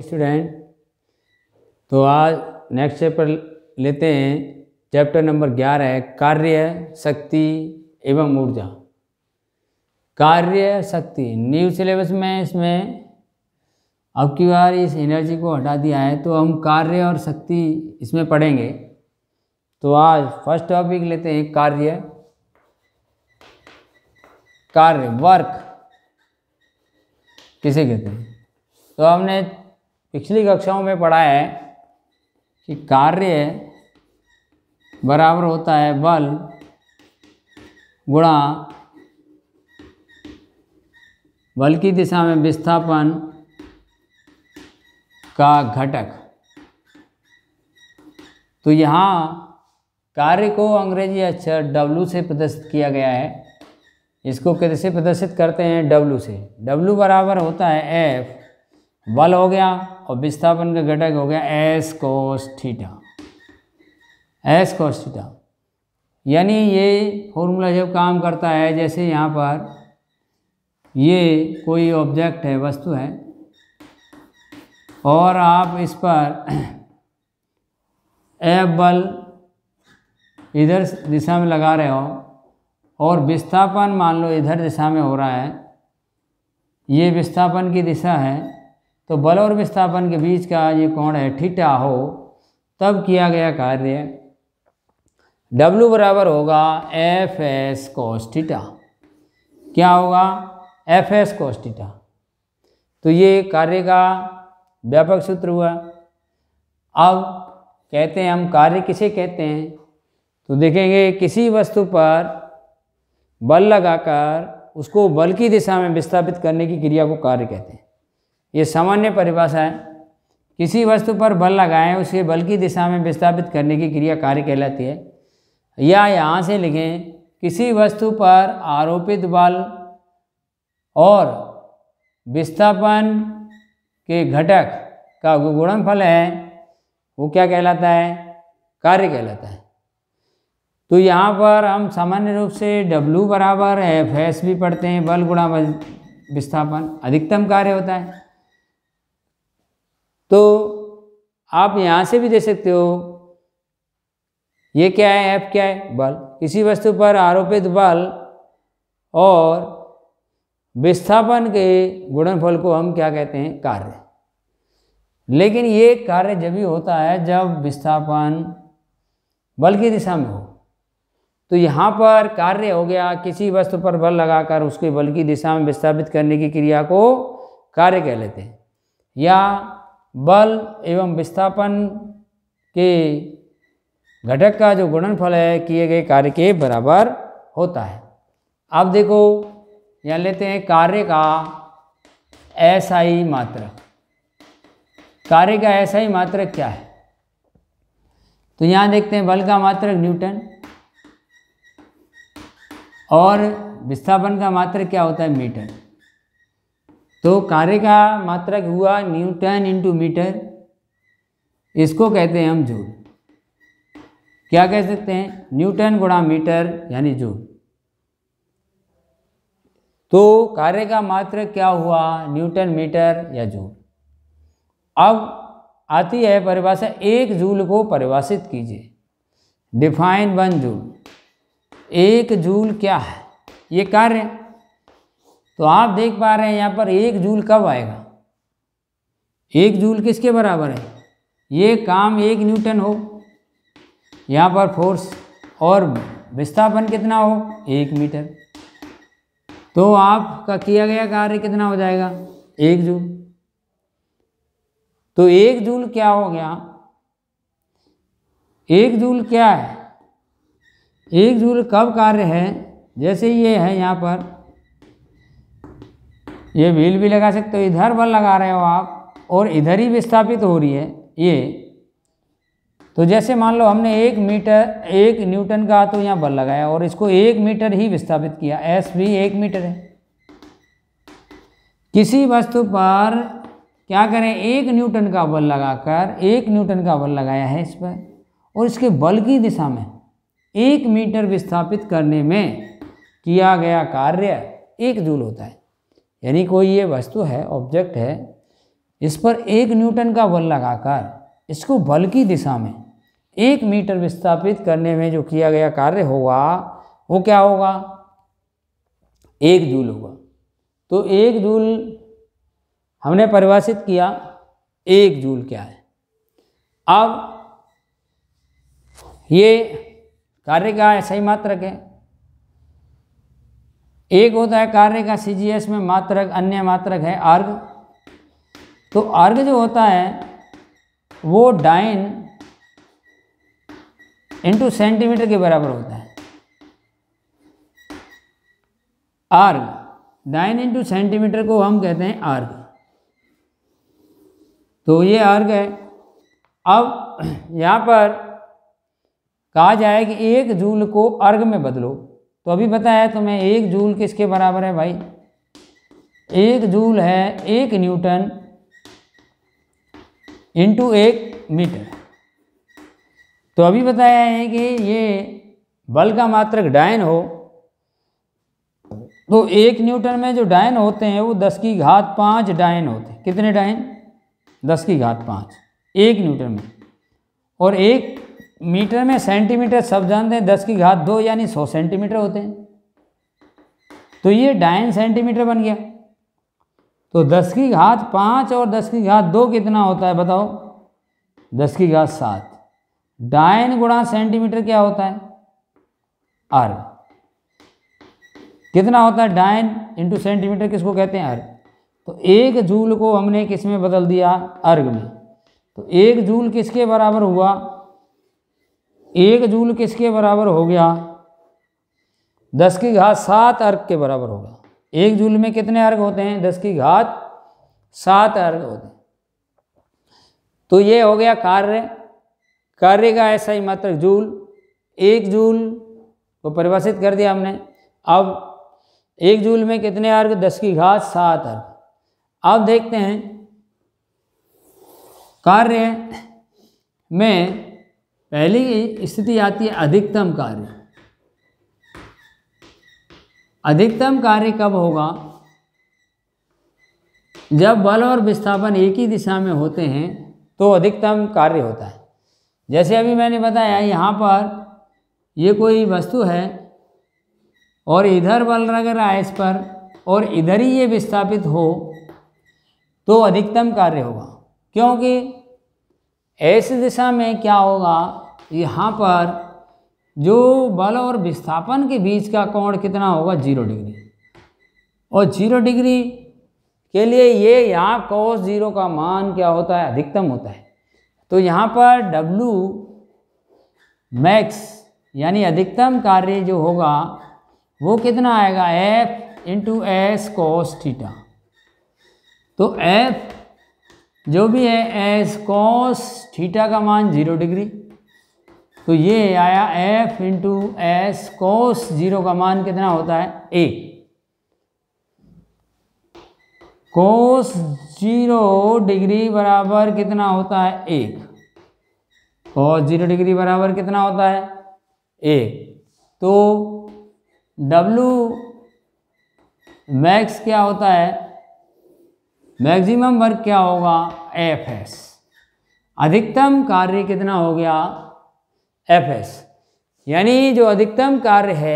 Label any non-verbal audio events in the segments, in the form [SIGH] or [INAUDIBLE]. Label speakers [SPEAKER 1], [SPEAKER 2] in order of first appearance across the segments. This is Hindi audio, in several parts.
[SPEAKER 1] स्टूडेंट तो आज नेक्स्ट चैप्टर लेते हैं चैप्टर नंबर ग्यारह है कार्य शक्ति एवं ऊर्जा कार्य शक्ति न्यू सिलेबस में इसमें अब की बार इस एनर्जी को हटा दिया है तो हम कार्य और शक्ति इसमें पढ़ेंगे तो आज फर्स्ट टॉपिक लेते हैं कार्य कार्य वर्क किसे कहते हैं तो हमने पिछली कक्षाओं में पढ़ा है कि कार्य बराबर होता है बल गुणा बल की दिशा में विस्थापन का घटक तो यहाँ कार्य को अंग्रेजी अक्षर डब्लू से प्रदर्शित किया गया है इसको कैसे प्रदर्शित करते हैं डब्लू से डब्लू बराबर होता है एफ बल हो गया और विस्थापन का घटक हो गया S cos theta S cos theta यानी ये फॉर्मूला जब काम करता है जैसे यहाँ पर ये कोई ऑब्जेक्ट है वस्तु है और आप इस पर एफ बल इधर दिशा में लगा रहे हो और विस्थापन मान लो इधर दिशा में हो रहा है ये विस्थापन की दिशा है तो बल और विस्थापन के बीच का ये कोण है ठीठा हो तब किया गया कार्य W बराबर होगा एफ एस कोस्टिटा क्या होगा एफ एस कोस्टिटा तो ये कार्य का व्यापक सूत्र हुआ अब कहते हैं हम कार्य किसे कहते हैं तो देखेंगे किसी वस्तु पर बल लगाकर उसको बल की दिशा में विस्थापित करने की क्रिया को कार्य कहते हैं ये सामान्य परिभाषा है किसी वस्तु पर बल लगाएं उसे बल की दिशा में विस्थापित करने की क्रिया कार्य कहलाती है या यहाँ से लिखें किसी वस्तु पर आरोपित बल और विस्थापन के घटक का गुणनफल है वो क्या कहलाता है कार्य कहलाता है तो यहाँ पर हम सामान्य रूप से W बराबर एफ एस भी पढ़ते हैं बल गुणा विस्थापन अधिकतम कार्य होता है तो आप यहाँ से भी दे सकते हो ये क्या है एफ क्या है बल किसी वस्तु पर आरोपित बल और विस्थापन के गुणनफल को हम क्या कहते हैं कार्य लेकिन ये कार्य जब भी होता है जब विस्थापन बल की दिशा में हो तो यहाँ पर कार्य हो गया किसी वस्तु पर बल लगाकर उसके बल की दिशा में विस्थापित करने की क्रिया को कार्य कह लेते हैं या बल एवं विस्थापन के घटक का जो गुणनफल है किए गए कार्य के बराबर होता है अब देखो यहाँ लेते हैं कार्य का ऐसा ही मात्र कार्य का ऐसा ही मात्र क्या है तो यहाँ देखते हैं बल का मात्र न्यूटन और विस्थापन का मात्र क्या होता है मीटर तो कार्य का मात्रक हुआ न्यूटन इंटू मीटर इसको कहते हैं हम जूल क्या कह सकते हैं न्यूटन गुणा मीटर यानी जूल तो कार्य का मात्रक क्या हुआ न्यूटन मीटर या जूल अब आती है परिभाषा एक जूल को परिभाषित कीजिए डिफाइन वन जूल एक जूल क्या है ये कार्य तो आप देख पा रहे हैं यहाँ पर एक जूल कब आएगा एक जूल किसके बराबर है ये काम एक न्यूटन हो यहाँ पर फोर्स और विस्थापन कितना हो एक मीटर तो आपका किया गया कार्य कितना हो जाएगा एक जूल तो एक जूल क्या हो गया एक जूल क्या है एक जूल कब कार्य है जैसे ये है यहाँ पर ये व्हील भी लगा सकते हो इधर बल लगा रहे हो आप और इधर ही विस्थापित हो रही है ये तो जैसे मान लो हमने एक मीटर एक न्यूटन का तो यहाँ बल लगाया और इसको एक मीटर ही विस्थापित किया एस भी एक मीटर है किसी वस्तु पर क्या करें एक न्यूटन का बल लगाकर एक न्यूटन का बल लगाया है इस पर और इसके बल की दिशा में एक मीटर विस्थापित करने में किया गया कार्य एक जूल होता है यानी कोई ये वस्तु है ऑब्जेक्ट है इस पर एक न्यूटन का बल लगाकर इसको बल की दिशा में एक मीटर विस्थापित करने में जो किया गया कार्य होगा वो क्या होगा एक जूल होगा तो एक जूल हमने परिभाषित किया एक जूल क्या है अब ये कार्य का ही मात्रक है एक होता है कार्य का सीजीएस में मात्रक अन्य मात्रक है आर्ग तो आर्ग जो होता है वो डाइन इंटू सेंटीमीटर के बराबर होता है आर्ग डाइन इंटू सेंटीमीटर को हम कहते हैं आर्ग तो ये आर्ग है अब यहाँ पर कहा जाए कि एक जूल को अर्ग में बदलो तो अभी बताया तुम्हें तो एक जूल किसके बराबर है भाई एक जूल है एक न्यूटन इंटू एक मीटर तो अभी बताया है कि ये बल का मात्रक डायन हो तो एक न्यूटन में जो डायन होते हैं वो दस की घात पाँच डायन होते हैं कितने डायन दस की घात पाँच एक न्यूटन में और एक मीटर में सेंटीमीटर सब जानते हैं दस की घात दो यानी सौ सेंटीमीटर होते हैं तो ये डाइन सेंटीमीटर बन गया तो दस की घात पाँच और दस की घात दो कितना होता है बताओ दस की घात सात डाइन गुणा सेंटीमीटर क्या होता है आर कितना होता है डाइन इंटू सेंटीमीटर किसको कहते हैं अर्ग तो एक जूल को हमने किस में बदल दिया अर्ग में तो एक जूल किसके बराबर हुआ एक जूल किसके बराबर हो गया दस की घात सात अर्घ के बराबर हो गया एक जूल में कितने अर्घ होते हैं दस की घात सात अर्घ होते हैं तो ये हो गया कार्य कार्य का ऐसा ही मात्र जूल एक जूल को परिभाषित कर दिया हमने अब एक जूल में कितने अर्घ दस की घात सात अर्घ अब देखते हैं कार्य में पहली स्थिति आती है अधिकतम कार्य अधिकतम कार्य कब होगा जब बल और विस्थापन एक ही दिशा में होते हैं तो अधिकतम कार्य होता है जैसे अभी मैंने बताया यहाँ पर ये कोई वस्तु है और इधर बल रग रहा है इस पर और इधर ही ये विस्थापित हो तो अधिकतम कार्य होगा क्योंकि ऐसी दिशा में क्या होगा यहाँ पर जो बल और विस्थापन के बीच का कोण कितना होगा जीरो डिग्री और जीरो डिग्री के लिए ये यहाँ कोस जीरो का मान क्या होता है अधिकतम होता है तो यहाँ पर डब्लू मैक्स यानी अधिकतम कार्य जो होगा वो कितना आएगा F into S cos theta तो एफ जो भी है एस कोस थीटा का मान जीरो डिग्री तो ये आया F into S cos zero का मान कितना होता है ए कोस जीरो डिग्री बराबर कितना होता है एक कोस जीरो डिग्री बराबर कितना होता है एक तो डब्लू मैक्स क्या होता है मैक्सिमम वर्क क्या होगा एफ एस अधिकतम कार्य कितना हो गया एफ एस यानी जो अधिकतम कार्य है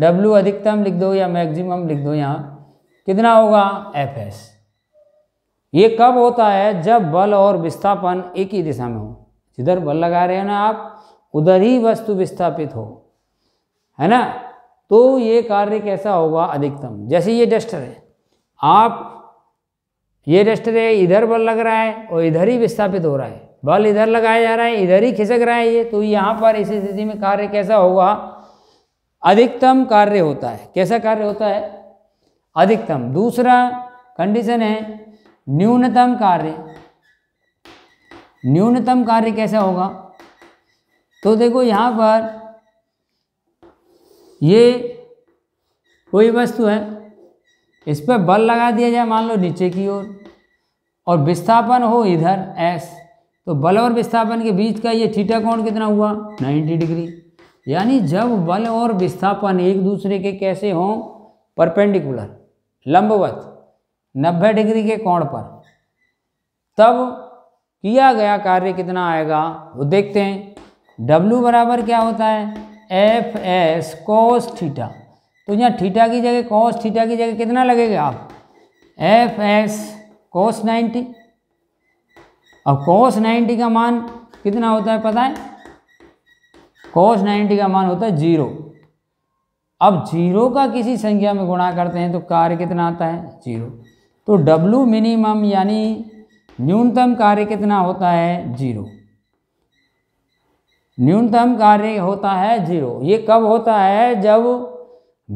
[SPEAKER 1] डब्ल्यू अधिकतम लिख दो या मैक्सिमम लिख दो यहाँ कितना होगा एफ एस ये कब होता है जब बल और विस्थापन एक ही दिशा में हो जिधर बल लगा रहे हैं ना आप उधर ही वस्तु विस्थापित हो है ना तो ये कार्य कैसा होगा अधिकतम जैसे ये डस्टर है आप ये डस्टर है इधर बल लग रहा है और इधर ही विस्थापित हो रहा है बल इधर लगाया जा रहा है इधर ही खिसक रहा है ये तो यहाँ पर इस स्थिति में कार्य कैसा होगा अधिकतम कार्य होता है कैसा कार्य होता है अधिकतम दूसरा कंडीशन है न्यूनतम कार्य न्यूनतम कार्य कैसा होगा तो देखो यहाँ पर ये कोई वस्तु है इस पर बल लगा दिया जाए मान लो नीचे की ओर और, और विस्थापन हो इधर एस तो बल और विस्थापन के बीच का ये थीटा कोण कितना हुआ 90 डिग्री यानी जब बल और विस्थापन एक दूसरे के कैसे हों परपेंडिकुलर लंबवत 90 डिग्री के कोण पर तब किया गया कार्य कितना आएगा वो देखते हैं W बराबर क्या होता है एफ एस कोस ठीठा तो यहाँ ठीठा की जगह कोस ठीठा की जगह कितना लगेगा आप एफ एस कोस नाइन्टी अब कोस 90 का मान कितना होता है पता है कोस 90 का मान होता है जीरो अब जीरो का किसी संख्या में गुणा करते हैं तो कार्य कितना आता है जीरो तो डब्लू मिनिमम यानी न्यूनतम कार्य कितना होता है जीरो न्यूनतम कार्य होता है जीरो ये कब होता है जब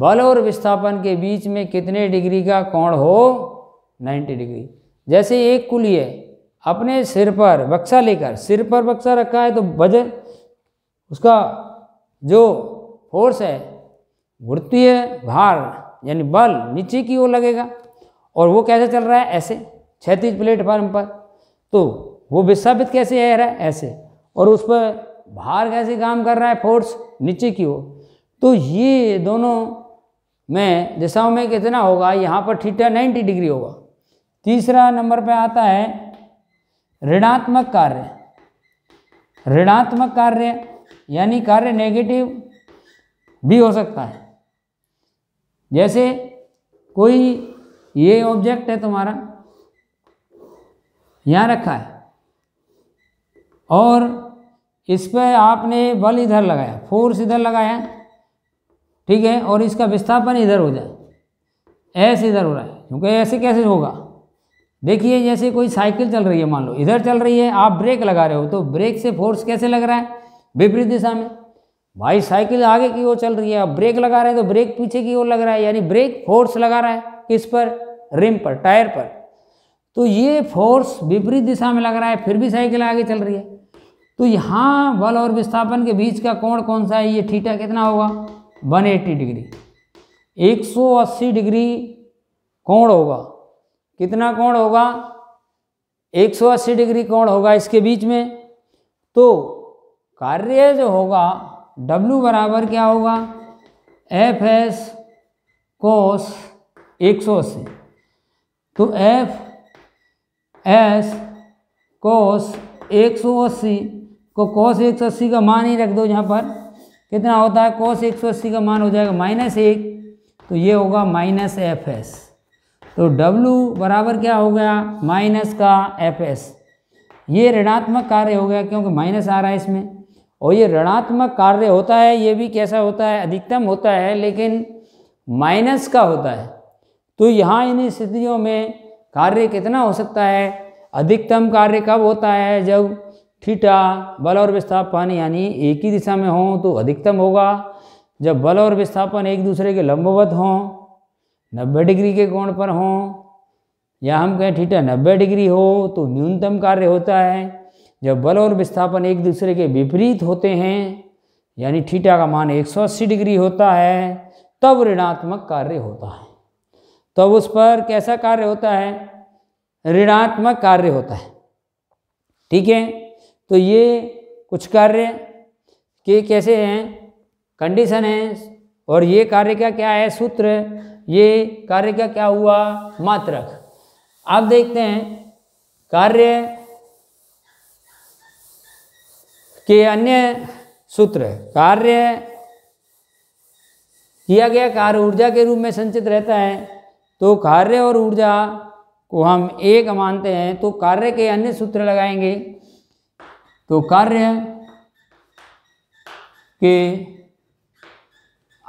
[SPEAKER 1] बल और विस्थापन के बीच में कितने डिग्री का कोण हो 90 डिग्री जैसे एक कुली है अपने सिर पर बक्सा लेकर सिर पर बक्सा रखा है तो वजन उसका जो फोर्स है वृत्तीय भार यानी बल नीचे की ओर लगेगा और वो कैसे चल रहा है ऐसे क्षैतिज प्लेटफॉर्म पर तो वो विस्थापित कैसे रह रहा है ऐसे और उस पर भार कैसे काम कर रहा है फोर्स नीचे की ओर तो ये दोनों में दिशाओं में कितना होगा यहाँ पर थीटा 90 डिग्री होगा तीसरा नंबर पे आता है ऋणात्मक कार्य ऋणात्मक कार्य यानी कार्य नेगेटिव भी हो सकता है जैसे कोई ये ऑब्जेक्ट है तुम्हारा यहाँ रखा है और इस पर आपने बल इधर लगाया फोर्स इधर लगाया ठीक है और इसका विस्थापन इधर हो जाए ऐसे इधर हो रहा है क्योंकि ऐसे कैसे होगा देखिए जैसे कोई साइकिल चल रही है मान लो इधर चल रही है आप ब्रेक लगा रहे हो तो ब्रेक से फोर्स कैसे लग रहा है विपरीत दिशा में भाई साइकिल आगे की ओर चल रही है आप ब्रेक लगा रहे हैं तो ब्रेक पीछे की ओर लग रहा है यानी ब्रेक फोर्स लगा रहा है किस पर रिम पर टायर पर तो ये फोर्स विपरीत दिशा में लग रहा है फिर भी साइकिल आगे चल रही है तो यहाँ बल और विस्थापन के बीच का कोण कौन सा है ये ठीठा कितना होगा वन डिग्री एक डिग्री कोण होगा कितना कोण होगा 180 डिग्री कोण होगा इसके बीच में तो कार्य जो होगा W बराबर क्या होगा एफ एस कोस एक सौ अस्सी तो एफ एस कोस एक सौ अस्सी को कोस एक सौ अस्सी का मान ही रख दो यहाँ पर कितना होता है कोस एक सौ अस्सी का मान हो जाएगा माइनस एक तो ये होगा माइनस एफ एस तो W बराबर क्या हो गया माइनस का एफ एस ये ऋणात्मक कार्य हो गया क्योंकि माइनस आ रहा है इसमें और ये ऋणात्मक कार्य होता है ये भी कैसा होता है अधिकतम होता है लेकिन माइनस का होता है तो यहाँ इन स्थितियों में कार्य कितना हो सकता है अधिकतम कार्य कब होता है जब थीटा बल और विस्थापन यानी एक ही दिशा में हों तो अधिकतम होगा जब बल और विस्थापन एक दूसरे के लंबवत हों 90 डिग्री के कोण पर हों या हम कहें थीटा 90 डिग्री हो तो न्यूनतम कार्य होता है जब बल और विस्थापन एक दूसरे के विपरीत होते हैं यानी थीटा का मान 180 डिग्री होता है तब ऋणात्मक कार्य होता है तब तो उस पर कैसा कार्य होता है ऋणात्मक कार्य होता है ठीक है तो ये कुछ कार्य के कैसे हैं कंडीशन हैं और ये कार्य का क्या है सूत्र ये कार्य का क्या हुआ मात्रक आप देखते हैं कार्य के अन्य सूत्र कार्य किया गया कार्य ऊर्जा के रूप में संचित रहता है तो कार्य और ऊर्जा को हम एक मानते हैं तो कार्य के अन्य सूत्र लगाएंगे तो कार्य के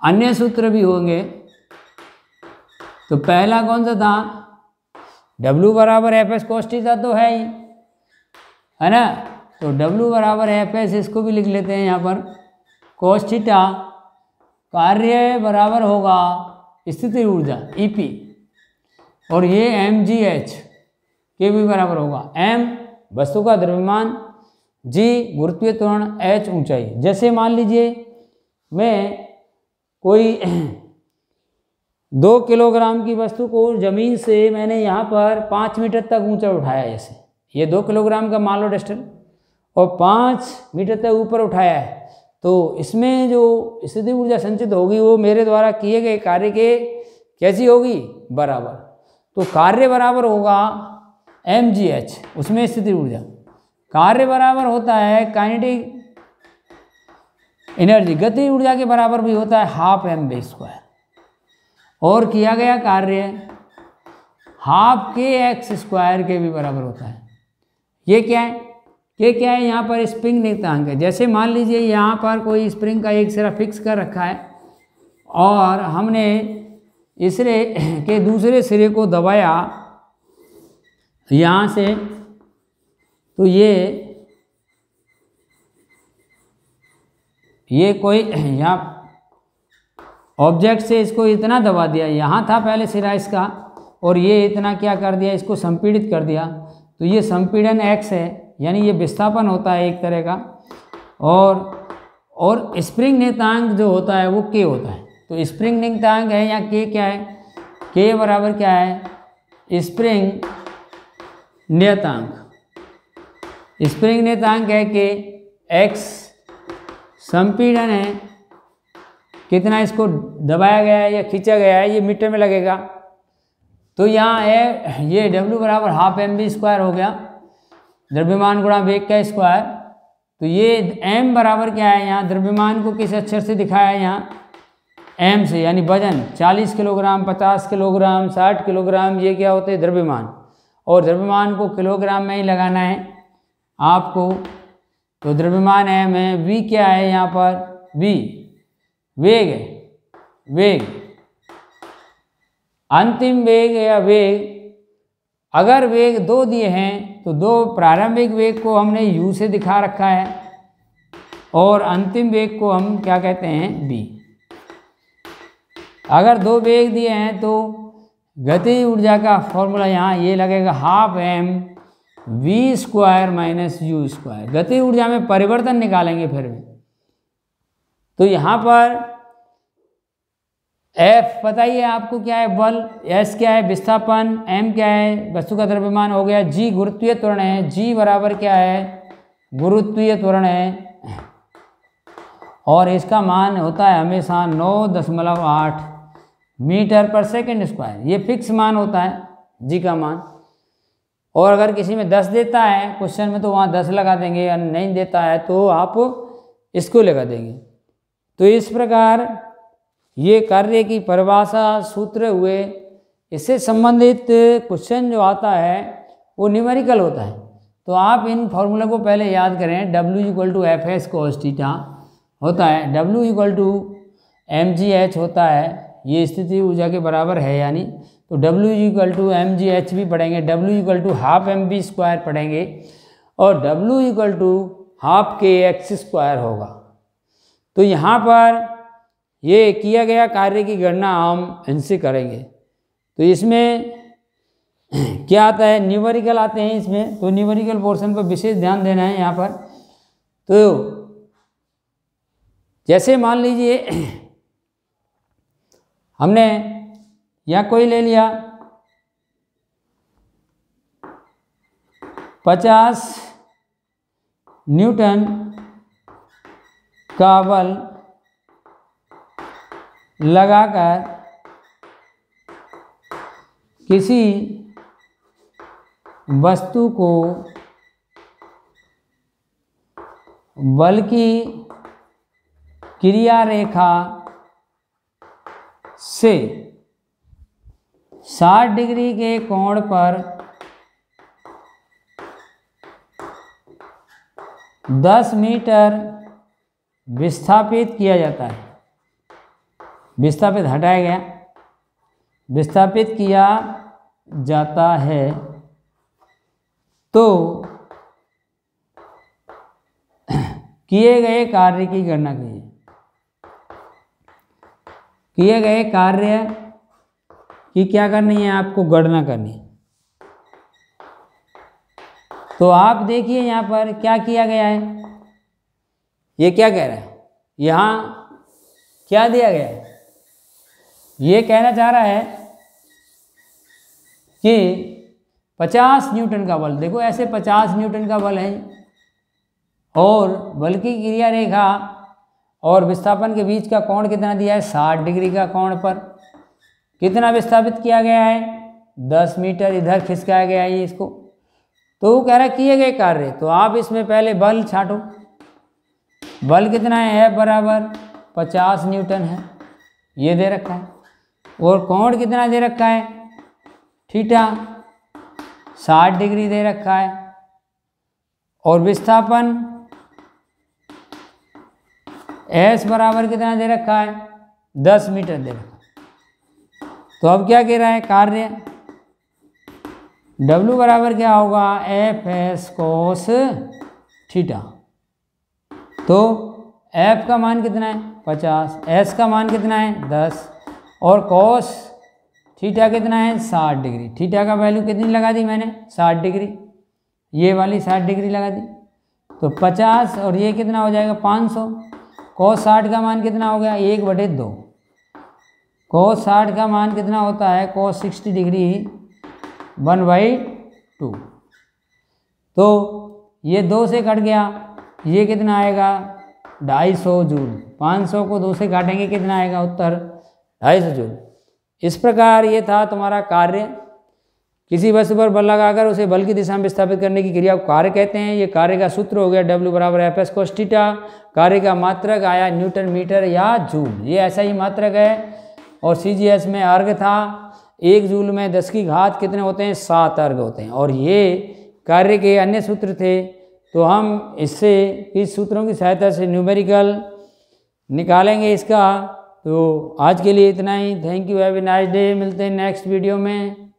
[SPEAKER 1] अन्य सूत्र भी होंगे तो पहला कौन सा था W बराबर एफ एस कोस तो है ही है ना तो W बराबर एफ एस इसको भी लिख लेते हैं यहाँ पर कोस्टिटा कार्य बराबर होगा स्थिति ऊर्जा ई e पी और ये एम जी एच के भी बराबर होगा एम वस्तु का द्रव्यमान जी गुरुत्वीय त्वरण एच ऊंचाई जैसे मान लीजिए मैं कोई [CLEARS THROAT] दो किलोग्राम की वस्तु को ज़मीन से मैंने यहाँ पर पाँच मीटर तक ऊंचा उठाया जैसे ये दो किलोग्राम का मान लो डस्टन और पाँच मीटर तक ऊपर उठाया है तो इसमें जो स्थिति ऊर्जा संचित होगी वो मेरे द्वारा किए गए कार्य के कैसी होगी बराबर तो कार्य बराबर होगा एम जी एच उसमें स्थिति ऊर्जा कार्य बराबर होता है काइनेटिक एनर्जी गति ऊर्जा के बराबर भी होता है हाफ एम बी स्क्वायर और किया गया कार्य हाफ के एक्स स्क्वायर के भी बराबर होता है ये क्या है ये क्या है यहाँ पर स्प्रिंग निहितांक है जैसे मान लीजिए यहाँ पर कोई स्प्रिंग का एक सिरा फिक्स कर रखा है और हमने इसरे के दूसरे सिरे को दबाया यहाँ से तो ये ये कोई यहाँ ऑब्जेक्ट से इसको इतना दबा दिया यहाँ था पहले सिरा इसका और ये इतना क्या कर दिया इसको संपीड़ित कर दिया तो ये संपीड़न एक्स है यानी ये विस्थापन होता है एक तरह का और और स्प्रिंग नेतांग जो होता है वो के होता है तो स्प्रिंग नेतांग है या के क्या है के बराबर क्या है स्प्रिंग नेतांग स्प्रिंग नेतांग है के एक्स संपीड़न है कितना इसको दबाया गया है या खींचा गया है ये मीटर में लगेगा तो यहाँ है ये डब्ल्यू बराबर हाफ एम बी स्क्वायर हो गया द्रव्यमान गुणा वेग का स्क्वायर तो ये एम बराबर क्या है यहाँ द्रव्यमान को किस अक्षर से दिखाया है यहाँ एम से यानी वजन 40 किलोग्राम 50 किलोग्राम 60 किलोग्राम ये क्या होते हैं द्रव्यमान और द्रव्यमान को किलोग्राम में ही लगाना है आपको तो द्रव्यमान एम है वी क्या है यहाँ पर वी वेग है वेग अंतिम वेग या वेग अगर वेग दो दिए हैं तो दो प्रारंभिक वेग को हमने u से दिखा रखा है और अंतिम वेग को हम क्या कहते हैं b अगर दो वेग दिए हैं तो गति ऊर्जा का फॉर्मूला यहाँ ये लगेगा half M V square minus U square गति ऊर्जा में परिवर्तन निकालेंगे फिर भी तो यहाँ पर एफ पता ही है आपको क्या है बल एस क्या है विस्थापन एम क्या है वस्तु का द्रव्यमान हो गया जी गुरुत्वीय त्वरण है जी बराबर क्या है गुरुत्वीय त्वरण है और इसका मान होता है हमेशा नौ दशमलव आठ मीटर पर सेकेंड स्क्वायर ये फिक्स मान होता है जी का मान और अगर किसी में दस देता है क्वेश्चन में तो वहाँ दस लगा देंगे या नहीं देता है तो आप इसको लगा देंगे तो इस प्रकार ये कार्य की परिभाषा सूत्र हुए इससे संबंधित क्वेश्चन जो आता है वो न्यूमेरिकल होता है तो आप इन फॉर्मूला को पहले याद करें W equal to F S cos theta होता है W equal to M G H होता है ये स्थिति ऊर्जा के बराबर है यानी तो W equal to M G H भी पढ़ेंगे W equal to half M V square पढ़ेंगे और W equal to half K X square होगा तो यहाँ पर ये किया गया कार्य की गणना हम इनसे करेंगे तो इसमें [CLEARS THROAT] क्या आता है न्यूमेरिकल आते हैं इसमें तो न्यूमेरिकल पोर्शन पर विशेष ध्यान देना है यहाँ पर तो जैसे मान लीजिए [CLEARS THROAT] हमने यहाँ कोई ले लिया पचास न्यूटन का बल लगाकर किसी वस्तु को बल की क्रिया रेखा से 60 डिग्री के कोण पर 10 मीटर विस्थापित किया जाता है विस्थापित हटाया गया विस्थापित किया जाता है तो किए गए कार्य की गणना कीजिए किए गए कार्य की क्या करनी है आपको गणना करनी तो आप देखिए यहाँ पर क्या किया गया है ये क्या कह रहा है यहाँ क्या दिया गया है ये कहना चाह रहा है कि 50 न्यूटन का बल देखो ऐसे 50 न्यूटन का बल है और बल की क्रिया रेखा और विस्थापन के बीच का कोण कितना दिया है 60 डिग्री का कोण पर कितना विस्थापित किया गया है 10 मीटर इधर खिसकाया गया है इसको तो वो कह रहा किए गए कार्य तो आप इसमें पहले बल छाटो बल कितना है एफ बराबर पचास न्यूटन है ये दे रखा है और कोण कितना दे रखा है ठीठा साठ डिग्री दे रखा है और विस्थापन एस बराबर कितना दे रखा है दस मीटर दे रखा तो अब क्या कह रहा है कार्य डब्ल्यू बराबर क्या होगा एफ एस कोस थीटा तो एफ का मान कितना है पचास एस का मान कितना है दस और कॉस थीटा कितना है साठ डिग्री थीटा का वैल्यू कितनी लगा दी मैंने साठ डिग्री ये वाली साठ डिग्री लगा दी तो पचास और ये कितना हो जाएगा पाँच सौ कॉस साठ का मान कितना हो गया एक बटे दो कॉस साठ का मान कितना होता है cos sixty degree one by two तो ये दो से कट गया ये कितना आएगा ढाई सौ जूल पाँच सौ को दो से काटेंगे कितना आएगा उत्तर ढाई सौ जूल इस प्रकार ये था तुम्हारा कार्य किसी वस्तु पर बल लगाकर उसे बल की दिशा में विस्थापित करने की क्रिया को कार्य कहते हैं ये कार्य का सूत्र हो गया डब्ल्यू बराबर एफ एस कोस्टिटा कार्य का मात्रक आया न्यूटन मीटर या जूल ये ऐसा ही मात्रक है और सी जी एस में अर्घ था एक जूल में दस की घात कितने होते हैं सात अर्घ होते हैं और ये कार्य के अन्य सूत्र थे तो हम इससे किस सूत्रों की सहायता से न्यूमेरिकल निकालेंगे इसका तो आज के लिए इतना ही thank you have a nice day मिलते हैं नेक्स्ट वीडियो में